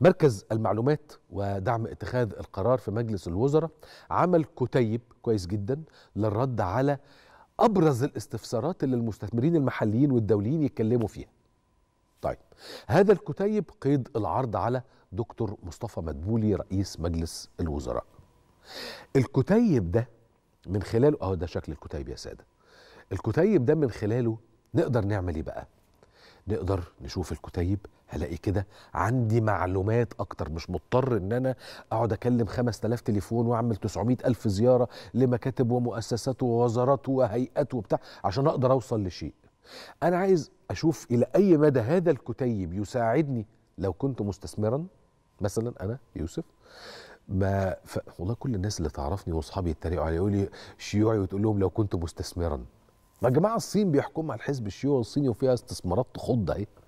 مركز المعلومات ودعم اتخاذ القرار في مجلس الوزراء عمل كتيب كويس جدا للرد على ابرز الاستفسارات اللي المستثمرين المحليين والدوليين يتكلموا فيها. طيب هذا الكتيب قيد العرض على دكتور مصطفى مدبولي رئيس مجلس الوزراء. الكتيب ده من خلاله اهو ده شكل الكتيب يا ساده. الكتيب ده من خلاله نقدر نعمل ايه بقى؟ نقدر نشوف الكتيب هلاقي كده عندي معلومات اكتر مش مضطر ان انا اقعد اكلم 5000 تليفون واعمل 900 الف زياره لمكاتب ومؤسسات ووزارات وهيئات وبتاع عشان اقدر اوصل لشيء انا عايز اشوف الى اي مدى هذا الكتيب يساعدني لو كنت مستثمرا مثلا انا يوسف ما ف... والله كل الناس اللي تعرفني واصحابي يتريقوا علي يقول لي شيوعي وتقول لهم لو كنت مستثمرا ما جماعه الصين بيحكمها الحزب الشيوعي الصيني وفيها استثمارات تخض اهي